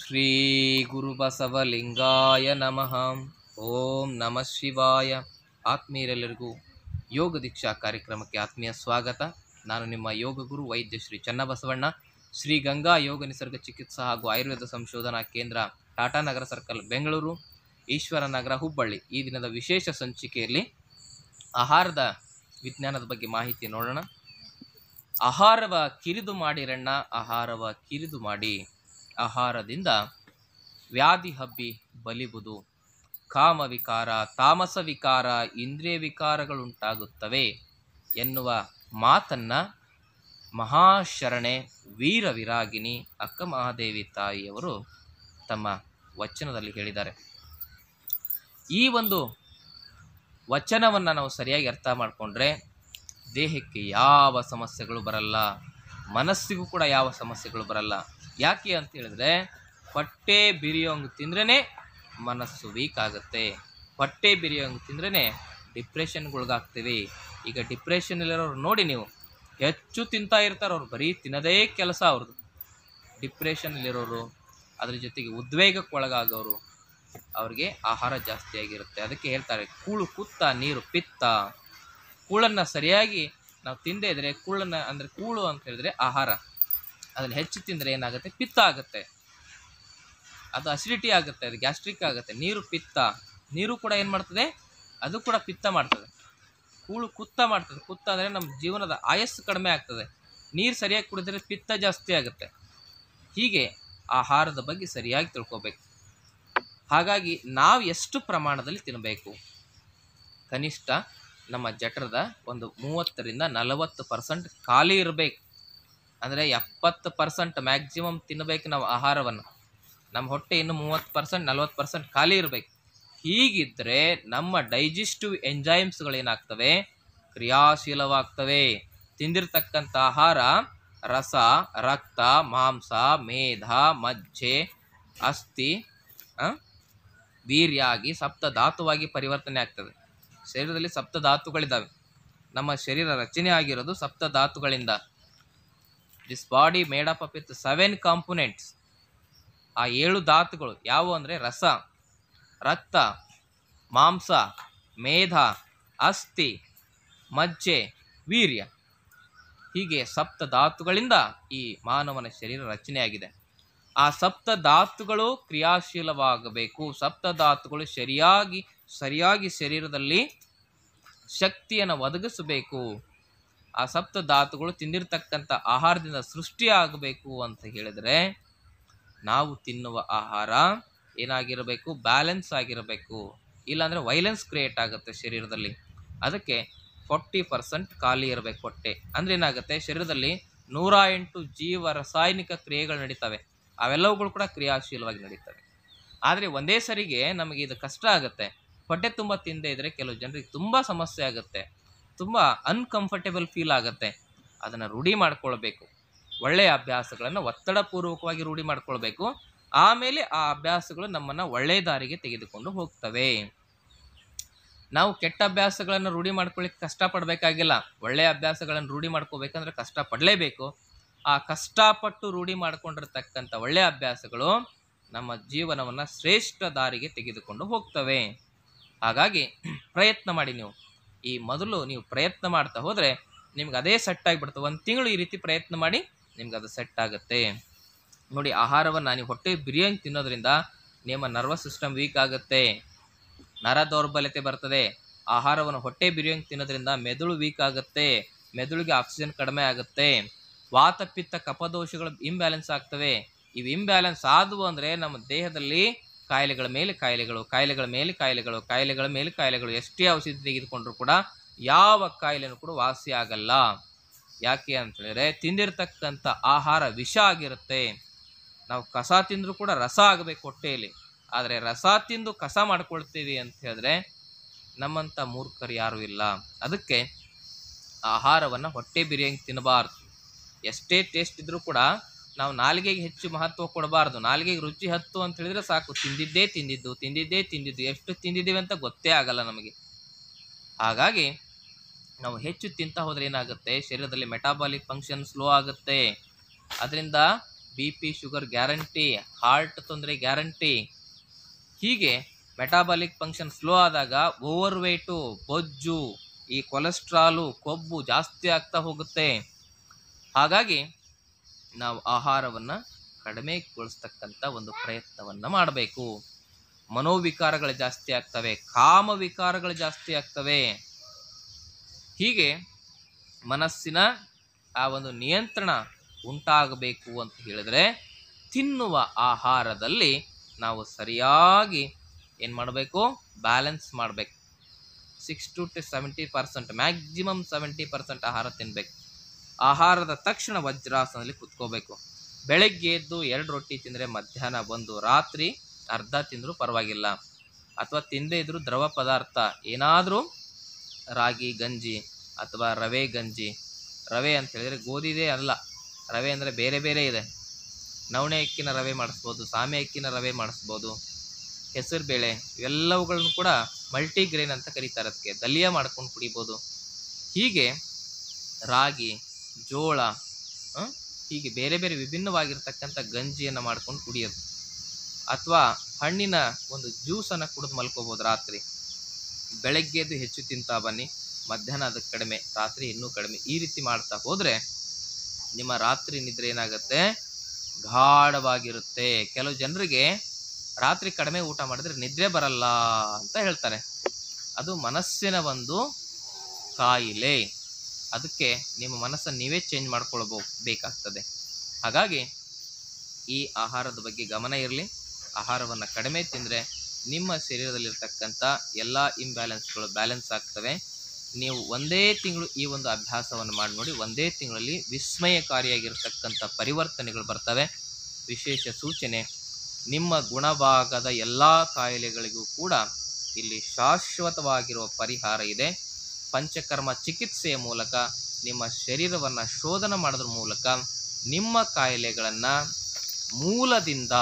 ಶ್ರೀ ಗುರುಬಸವಲಿಂಗಾಯ ನಮಃ ಓಂ ನಮಃ ಶಿವಾಯ ಆತ್ಮೀಯರೆಲ್ಲರಿಗೂ ಯೋಗ ದೀಕ್ಷಾ ಕಾರ್ಯಕ್ರಮಕ್ಕೆ ಆತ್ಮೀಯ ಸ್ವಾಗತ ನಾನು ನಿಮ್ಮ ಯೋಗ ಗುರು ವೈದ್ಯ ಶ್ರೀ ಚನ್ನಬಸವಣ್ಣ ಶ್ರೀ ಗಂಗಾ ಯೋಗ ನಿಸರ್ಗ ಚಿಕಿತ್ಸಾ ಹಾಗೂ ಆಯುರ್ವೇದ ಸಂಶೋಧನಾ ಕೇಂದ್ರ ಟಾಟಾನಗರ ಸರ್ಕಲ್ ಬೆಂಗಳೂರು ಈಶ್ವರನಗರ ಹುಬ್ಬಳ್ಳಿ ಈ ದಿನದ ವಿಶೇಷ ಸಂಚಿಕೆಯಲ್ಲಿ ಆಹಾರದ ವಿಜ್ಞಾನದ ಬಗ್ಗೆ ಮಾಹಿತಿ ನೋಡೋಣ ಆಹಾರವ ಕಿರಿದು ಮಾಡಿರಣ್ಣ ಆಹಾರವ ಕಿರಿದು ಮಾಡಿ ಆಹಾರದಿಂದ ವ್ಯಾಧಿ ಹಬ್ಬಿ ಬಲಿಬುದು ಕಾಮವಿಕಾರ ತಾಮಸ ವಿಕಾರ ಇಂದ್ರಿಯ ವಿಕಾರಗಳುಂಟಾಗುತ್ತವೆ ಎನ್ನುವ ಮಾತನ್ನು ಮಹಾಶರಣೆ ವೀರ ಅಕ್ಕ ಮಹಾದೇವಿ ತಾಯಿಯವರು ತಮ್ಮ ವಚನದಲ್ಲಿ ಹೇಳಿದ್ದಾರೆ ಈ ಒಂದು ವಚನವನ್ನು ನಾವು ಸರಿಯಾಗಿ ಅರ್ಥ ಮಾಡಿಕೊಂಡ್ರೆ ದೇಹಕ್ಕೆ ಯಾವ ಸಮಸ್ಯೆಗಳು ಬರಲ್ಲ ಮನಸ್ಸಿಗೂ ಕೂಡ ಯಾವ ಸಮಸ್ಯೆಗಳು ಬರಲ್ಲ ಯಾಕೆ ಅಂತ ಹೇಳಿದ್ರೆ ಹೊಟ್ಟೆ ಬಿರಿಯೋಂಗ್ ತಿಂದ್ರೇ ಮನಸ್ಸು ವೀಕ್ ಆಗುತ್ತೆ ಹೊಟ್ಟೆ ಬಿರಿಯೋಂಗ್ ತಿಂದ್ರೇ ಡಿಪ್ರೆಷನ್ಗೊಳಗಾಗ್ತೀವಿ ಈಗ ಡಿಪ್ರೆಷನಲ್ಲಿರೋರು ನೋಡಿ ನೀವು ಹೆಚ್ಚು ತಿಂತಾ ಇರ್ತಾರೆ ಅವ್ರು ಬರೀ ತಿನ್ನದೇ ಕೆಲಸ ಅವ್ರದ್ದು ಡಿಪ್ರೆಷನಲ್ಲಿರೋರು ಅದ್ರ ಜೊತೆಗೆ ಉದ್ವೇಗಕ್ಕೊಳಗಾಗೋರು ಅವ್ರಿಗೆ ಆಹಾರ ಜಾಸ್ತಿ ಆಗಿರುತ್ತೆ ಅದಕ್ಕೆ ಹೇಳ್ತಾರೆ ಕೂಳು ಕುತ್ತ ನೀರು ಪಿತ್ತ ಕೂಳನ್ನು ಸರಿಯಾಗಿ ನಾವು ತಿಂದೇ ಇದ್ರೆ ಕೂಳನ್ನು ಅಂದರೆ ಕೂಳು ಅಂತ ಹೇಳಿದ್ರೆ ಆಹಾರ ಅದರಲ್ಲಿ ಹೆಚ್ಚು ತಿಂದರೆ ಏನಾಗುತ್ತೆ ಪಿತ್ತ ಆಗುತ್ತೆ ಅದು ಅಸಿಡಿಟಿ ಆಗುತ್ತೆ ಅದು ಗ್ಯಾಸ್ಟ್ರಿಕ್ ಆಗುತ್ತೆ ನೀರು ಪಿತ್ತ ನೀರು ಕೂಡ ಏನು ಮಾಡ್ತದೆ ಅದು ಕೂಡ ಪಿತ್ತ ಮಾಡ್ತದೆ ಕೂಳು ಕುತ್ತ ಮಾಡ್ತದೆ ಕುತ್ತ ಅಂದರೆ ನಮ್ಮ ಜೀವನದ ಆಯಸ್ಸು ಕಡಿಮೆ ಆಗ್ತದೆ ನೀರು ಸರಿಯಾಗಿ ಕುಡಿದರೆ ಪಿತ್ತ ಜಾಸ್ತಿ ಆಗುತ್ತೆ ಹೀಗೆ ಆಹಾರದ ಬಗ್ಗೆ ಸರಿಯಾಗಿ ತಿಳ್ಕೊಬೇಕು ಹಾಗಾಗಿ ನಾವು ಎಷ್ಟು ಪ್ರಮಾಣದಲ್ಲಿ ತಿನ್ನಬೇಕು ಕನಿಷ್ಠ ನಮ್ಮ ಜಠರದ ಒಂದು ಮೂವತ್ತರಿಂದ ನಲವತ್ತು ಪರ್ಸೆಂಟ್ ಖಾಲಿ ಇರಬೇಕು ಅಂದರೆ ಎಪ್ಪತ್ತು ಪರ್ಸೆಂಟ್ ಮ್ಯಾಕ್ಸಿಮಮ್ ತಿನ್ನಬೇಕು ನಾವು ಆಹಾರವನ್ನು ನಮ್ಮ ಹೊಟ್ಟೆ ಇನ್ನು ಮೂವತ್ತು ಪರ್ಸೆಂಟ್ ನಲ್ವತ್ತು ಪರ್ಸೆಂಟ್ ಖಾಲಿ ಇರಬೇಕು ಹೀಗಿದ್ದರೆ ನಮ್ಮ ಡೈಜೆಸ್ಟಿವ್ ಎಂಜೈಮ್ಸ್ಗಳೇನಾಗ್ತವೆ ಕ್ರಿಯಾಶೀಲವಾಗ್ತವೆ ತಿಂದಿರತಕ್ಕಂಥ ಆಹಾರ ರಸ ರಕ್ತ ಮಾಂಸ ಮೇಧ ಮಜ್ಜೆ ಅಸ್ಥಿ ವೀರ್ಯಾಗಿ ಧಾತುವಾಗಿ ಪರಿವರ್ತನೆ ಆಗ್ತದೆ ಶರೀರದಲ್ಲಿ ಧಾತುಗಳಿದ್ದಾವೆ ನಮ್ಮ ಶರೀರ ರಚನೆ ಆಗಿರೋದು ಸಪ್ತ ಧಾತುಗಳಿಂದ this body made up up with seven components ಆ ಏಳು ಧಾತುಗಳು ಯಾವುವು ಅಂದರೆ ರಸ ರಕ್ತ ಮಾಂಸ ಮೇಧ ಅಸ್ಥಿ ಮಜ್ಜೆ ವೀರ್ಯ ಹೀಗೆ ಸಪ್ತ ಧಾತುಗಳಿಂದ ಈ ಮಾನವನ ಶರೀರ ರಚನೆಯಾಗಿದೆ ಆ ಸಪ್ತ ಧಾತುಗಳು ಕ್ರಿಯಾಶೀಲವಾಗಬೇಕು ಸಪ್ತ ಧಾತುಗಳು ಸರಿಯಾಗಿ ಸರಿಯಾಗಿ ಶರೀರದಲ್ಲಿ ಶಕ್ತಿಯನ್ನು ಒದಗಿಸಬೇಕು ಆ ಸಪ್ತ ಧಾತುಗಳು ತಿಂದಿರ್ತಕ್ಕಂಥ ಆಹಾರದಿಂದ ಸೃಷ್ಟಿಯಾಗಬೇಕು ಅಂತ ಹೇಳಿದರೆ ನಾವು ತಿನ್ನುವ ಆಹಾರ ಏನಾಗಿರಬೇಕು ಬ್ಯಾಲೆನ್ಸ್ ಆಗಿರಬೇಕು ಇಲ್ಲಾಂದರೆ ವೈಲೆನ್ಸ್ ಕ್ರಿಯೇಟ್ ಆಗುತ್ತೆ ಶರೀರದಲ್ಲಿ ಅದಕ್ಕೆ ಫೋರ್ಟಿ ಪರ್ಸೆಂಟ್ ಖಾಲಿ ಇರಬೇಕು ಹೊಟ್ಟೆ ಅಂದರೆ ಏನಾಗುತ್ತೆ ಶರೀರದಲ್ಲಿ ನೂರ ಎಂಟು ಜೀವ ರಾಸಾಯನಿಕ ಕ್ರಿಯೆಗಳು ನಡೀತವೆ ಅವೆಲ್ಲವುಗಳು ಕೂಡ ಕ್ರಿಯಾಶೀಲವಾಗಿ ನಡೀತವೆ ಆದರೆ ಒಂದೇ ಸರಿಗೆ ನಮಗೆ ಇದು ಕಷ್ಟ ಆಗುತ್ತೆ ಹೊಟ್ಟೆ ತುಂಬ ತಿಂದೇ ಇದ್ದರೆ ಕೆಲವು ಜನರಿಗೆ ತುಂಬ ಸಮಸ್ಯೆ ಆಗುತ್ತೆ ತುಂಬ ಅನ್ಕಂಫರ್ಟೇಬಲ್ ಫೀಲ್ ಆಗುತ್ತೆ ಅದನ್ನು ರೂಢಿ ಮಾಡ್ಕೊಳ್ಬೇಕು ಒಳ್ಳೆಯ ಅಭ್ಯಾಸಗಳನ್ನು ಒತ್ತಡಪೂರ್ವಕವಾಗಿ ರೂಢಿ ಮಾಡ್ಕೊಳ್ಬೇಕು ಆಮೇಲೆ ಆ ಅಭ್ಯಾಸಗಳು ನಮ್ಮನ್ನು ಒಳ್ಳೆಯ ದಾರಿಗೆ ತೆಗೆದುಕೊಂಡು ಹೋಗ್ತವೆ ನಾವು ಕೆಟ್ಟ ಅಭ್ಯಾಸಗಳನ್ನು ರೂಢಿ ಮಾಡ್ಕೊಳ್ಳಿಕ್ಕೆ ಕಷ್ಟಪಡಬೇಕಾಗಿಲ್ಲ ಒಳ್ಳೆಯ ಅಭ್ಯಾಸಗಳನ್ನು ರೂಢಿ ಮಾಡ್ಕೋಬೇಕಂದ್ರೆ ಕಷ್ಟಪಡಲೇಬೇಕು ಆ ಕಷ್ಟಪಟ್ಟು ರೂಢಿ ಮಾಡಿಕೊಂಡಿರ್ತಕ್ಕಂಥ ಒಳ್ಳೆಯ ಅಭ್ಯಾಸಗಳು ನಮ್ಮ ಜೀವನವನ್ನು ಶ್ರೇಷ್ಠ ದಾರಿಗೆ ತೆಗೆದುಕೊಂಡು ಹೋಗ್ತವೆ ಹಾಗಾಗಿ ಪ್ರಯತ್ನ ಮಾಡಿ ನೀವು ಈ ಮೊದಲು ನೀವು ಪ್ರಯತ್ನ ಮಾಡ್ತಾ ಹೋದರೆ ನಿಮ್ಗೆ ಅದೇ ಸೆಟ್ ಆಗಿಬಿಡ್ತವೆ ಒಂದು ತಿಂಗಳು ಈ ರೀತಿ ಪ್ರಯತ್ನ ಮಾಡಿ ನಿಮ್ಗೆ ಅದು ಸೆಟ್ ಆಗುತ್ತೆ ನೋಡಿ ಆಹಾರವನ್ನು ನೀವು ಹೊಟ್ಟೆ ಬಿರಿಯಾನಿ ತಿನ್ನೋದ್ರಿಂದ ನಿಮ್ಮ ನರ್ವಸ್ ಸಿಸ್ಟಮ್ ವೀಕ್ ಆಗುತ್ತೆ ನರ ದೌರ್ಬಲ್ಯತೆ ಬರ್ತದೆ ಆಹಾರವನ್ನು ಹೊಟ್ಟೆ ಬಿರಿಯಂಗೆ ತಿನ್ನೋದ್ರಿಂದ ಮೆದುಳು ವೀಕ್ ಆಗುತ್ತೆ ಮೆದುಳಿಗೆ ಆಕ್ಸಿಜನ್ ಕಡಿಮೆ ಆಗುತ್ತೆ ವಾತಪಿತ್ತ ಕಪದೋಷಗಳು ಇಂಬ್ಯಾಲೆನ್ಸ್ ಆಗ್ತವೆ ಇವು ಇಂಬ್ಯಾಲೆನ್ಸ್ ಆದವು ಅಂದರೆ ನಮ್ಮ ದೇಹದಲ್ಲಿ ಕಾಯಿಲೆಗಳ ಮೇಲೆ ಕಾಯಿಲೆಗಳು ಕಾಯಿಲೆಗಳ ಮೇಲೆ ಕಾಯಿಲೆಗಳು ಕಾಯಿಲೆಗಳ ಮೇಲೆ ಕಾಯಿಲೆಗಳು ಎಷ್ಟೇ ಔಷಧಿ ತೆಗೆದುಕೊಂಡರೂ ಕೂಡ ಯಾವ ಕಾಯಿಲೆನೂ ಕೂಡ ವಾಸಿ ಆಗಲ್ಲ ಯಾಕೆ ಅಂತೇಳಿದರೆ ತಿಂದಿರತಕ್ಕಂಥ ಆಹಾರ ವಿಷ ಆಗಿರುತ್ತೆ ನಾವು ಕಸ ತಿಂದರೂ ಕೂಡ ರಸ ಆಗಬೇಕು ಹೊಟ್ಟೆಯಲ್ಲಿ ಆದರೆ ರಸ ತಿಂದು ಕಸ ಮಾಡ್ಕೊಳ್ತೀವಿ ಅಂತ ಹೇಳಿದ್ರೆ ನಮ್ಮಂಥ ಮೂರ್ಖರು ಯಾರೂ ಇಲ್ಲ ಅದಕ್ಕೆ ಆಹಾರವನ್ನು ಹೊಟ್ಟೆ ಬಿರಿಯಂಗೆ ತಿನ್ನಬಾರ್ದು ಎಷ್ಟೇ ಟೇಸ್ಟ್ ಇದ್ದರೂ ಕೂಡ ನಾವು ನಾಲಿಗೆಗೆ ಹೆಚ್ಚು ಮಹತ್ವ ಕೊಡಬಾರ್ದು ನಾಲಿಗೆಗೆ ರುಚಿ ಹತ್ತು ಅಂತ ಹೇಳಿದರೆ ಸಾಕು ತಿಂದಿದ್ದೇ ತಿಂದಿದ್ದು ತಿಂದಿದ್ದೇ ತಿಂದಿದ್ದು ಎಷ್ಟು ತಿಂದಿದ್ದೀವಿ ಅಂತ ಗೊತ್ತೇ ಆಗಲ್ಲ ನಮಗೆ ಹಾಗಾಗಿ ನಾವು ಹೆಚ್ಚು ತಿಂತ ಹೋದ್ರೆ ಏನಾಗುತ್ತೆ ಶರೀರದಲ್ಲಿ ಮೆಟಾಬಾಲಿಕ್ ಫಂಕ್ಷನ್ ಸ್ಲೋ ಆಗುತ್ತೆ ಅದರಿಂದ B P sugar guarantee heart ತೊಂದರೆ ಗ್ಯಾರಂಟಿ ಹೀಗೆ ಮೆಟಾಬಾಲಿಕ್ ಫಂಕ್ಷನ್ ಸ್ಲೋ ಆದಾಗ ಓವರ್ ವೆಯ್ಟು ಬೊಜ್ಜು ಈ ಕೊಲೆಸ್ಟ್ರಾಲು ಕೊಬ್ಬು ಜಾಸ್ತಿ ಆಗ್ತಾ ಹೋಗುತ್ತೆ ಹಾಗಾಗಿ ನಾವು ಆಹಾರವನ್ನು ಕಡಿಮೆಗೊಳಿಸ್ತಕ್ಕಂಥ ಒಂದು ಪ್ರಯತ್ನವನ್ನು ಮಾಡಬೇಕು ಮನೋವಿಕಾರಗಳು ಜಾಸ್ತಿ ಆಗ್ತವೆ ಕಾಮ ವಿಕಾರಗಳು ಜಾಸ್ತಿ ಆಗ್ತವೆ ಹೀಗೆ ಮನಸ್ಸಿನ ಆ ಒಂದು ನಿಯಂತ್ರಣ ಉಂಟಾಗಬೇಕು ಅಂತ ಹೇಳಿದರೆ ತಿನ್ನುವ ಆಹಾರದಲ್ಲಿ ನಾವು ಸರಿಯಾಗಿ ಏನು ಮಾಡಬೇಕು ಬ್ಯಾಲೆನ್ಸ್ ಮಾಡಬೇಕು sixty to seventy percent maximum seventy percent ಆಹಾರ ತಿನ್ನಬೇಕು ಆಹಾರದ ತಕ್ಷಣ ವಜ್ರಾಸನದಲ್ಲಿ ಕುತ್ಕೋಬೇಕು ಬೆಳಗ್ಗೆ ಎದ್ದು ಎರಡು ರೊಟ್ಟಿ ತಿಂದರೆ ಮಧ್ಯಾಹ್ನ ಬಂದು ರಾತ್ರಿ ಅರ್ಧ ತಿಂದರೂ ಪರವಾಗಿಲ್ಲ ಅಥವಾ ತಿಂದೇ ಇದ್ದರೂ ದ್ರವ ಪದಾರ್ಥ ಏನಾದರೂ ರಾಗಿ ಗಂಜಿ ಅಥವಾ ರವೆ ಗಂಜಿ ರವೆ ಅಂತ ಹೇಳಿದರೆ ಗೋಧಿದೇ ಅಲ್ಲ ರವೆ ಅಂದರೆ ಬೇರೆ ಬೇರೆ ಇದೆ ನವಣೆ ಅಕ್ಕಿನ ರವೆ ಮಾಡಿಸ್ಬೋದು ಸಾಮೆ ಅಕ್ಕಿನ ರವೆ ಮಾಡಿಸ್ಬೋದು ಹೆಸರು ಬೇಳೆ ಇವೆಲ್ಲವುಗಳನ್ನು ಕೂಡ ಮಲ್ಟಿಗ್ರೇನ್ ಅಂತ ಕರೀತಾರೆ ಅದಕ್ಕೆ ದಲಿಯಾ ಮಾಡ್ಕೊಂಡು ಕುಡಿಬೋದು ಹೀಗೆ ರಾಗಿ ಜೋಳ ಹೀಗೆ ಬೇರೆ ಬೇರೆ ವಿಭಿನ್ನವಾಗಿರ್ತಕ್ಕಂಥ ಗಂಜಿಯನ್ನು ಮಾಡ್ಕೊಂಡು ಕುಡಿಯೋದು ಅಥವಾ ಹಣ್ಣಿನ ಒಂದು ಜ್ಯೂಸನ್ನು ಕುಡಿದು ಮಲ್ಕೋಬೋದು ರಾತ್ರಿ ಬೆಳಗ್ಗೆದ್ದು ಹೆಚ್ಚು ತಿಂತಾ ಬನ್ನಿ ಮಧ್ಯಾಹ್ನ ಅದಕ್ಕೆ ಕಡಿಮೆ ರಾತ್ರಿ ಇನ್ನೂ ಕಡಿಮೆ ಈ ರೀತಿ ಮಾಡ್ತಾ ಹೋದರೆ ನಿಮ್ಮ ರಾತ್ರಿ ನಿದ್ರೆ ಏನಾಗುತ್ತೆ ಗಾಢವಾಗಿರುತ್ತೆ ಕೆಲವು ಜನರಿಗೆ ರಾತ್ರಿ ಕಡಿಮೆ ಊಟ ಮಾಡಿದ್ರೆ ನಿದ್ರೆ ಬರಲ್ಲ ಅಂತ ಹೇಳ್ತಾರೆ ಅದು ಮನಸ್ಸಿನ ಒಂದು ಕಾಯಿಲೆ ಅದಕ್ಕೆ ನಿಮ್ಮ ಮನಸ್ಸನ್ನು ನೀವೇ ಚೇಂಜ್ ಮಾಡ್ಕೊಳ್ಬೋ ಬೇಕಾಗ್ತದೆ ಹಾಗಾಗಿ ಈ ಆಹಾರದ ಬಗ್ಗೆ ಗಮನ ಇರಲಿ ಆಹಾರವನ್ನು ಕಡಿಮೆ ತಿಂದರೆ ನಿಮ್ಮ ಶರೀರದಲ್ಲಿರ್ತಕ್ಕಂಥ ಎಲ್ಲ ಇಂಬ್ಯಾಲೆನ್ಸ್ಗಳು ಬ್ಯಾಲೆನ್ಸ್ ಆಗ್ತವೆ ನೀವು ಒಂದೇ ತಿಂಗಳು ಈ ಒಂದು ಅಭ್ಯಾಸವನ್ನು ಮಾಡಿ ನೋಡಿ ಒಂದೇ ತಿಂಗಳಲ್ಲಿ ವಿಸ್ಮಯಕಾರಿಯಾಗಿರ್ತಕ್ಕಂಥ ಪರಿವರ್ತನೆಗಳು ಬರ್ತವೆ ವಿಶೇಷ ಸೂಚನೆ ನಿಮ್ಮ ಗುಣಭಾಗದ ಎಲ್ಲ ಕಾಯಿಲೆಗಳಿಗೂ ಕೂಡ ಇಲ್ಲಿ ಶಾಶ್ವತವಾಗಿರುವ ಪರಿಹಾರ ಇದೆ ಪಂಚಕರ್ಮ ಚಿಕಿತ್ಸೆಯ ಮೂಲಕ ನಿಮ್ಮ ಶರೀರವನ್ನು ಶೋಧನ ಮಾಡೋದ್ರ ಮೂಲಕ ನಿಮ್ಮ ಕಾಯಿಲೆಗಳನ್ನು ಮೂಲದಿಂದ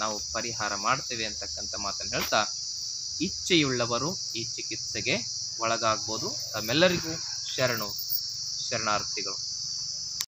ನಾವು ಪರಿಹಾರ ಮಾಡ್ತೇವೆ ಅಂತಕ್ಕಂಥ ಮಾತನ್ನು ಹೇಳ್ತಾ ಇಚ್ಛೆಯುಳ್ಳವರು ಈ ಚಿಕಿತ್ಸೆಗೆ ಒಳಗಾಗ್ಬೋದು ತಮ್ಮೆಲ್ಲರಿಗೂ ಶರಣು ಶರಣಾರ್ಥಿಗಳು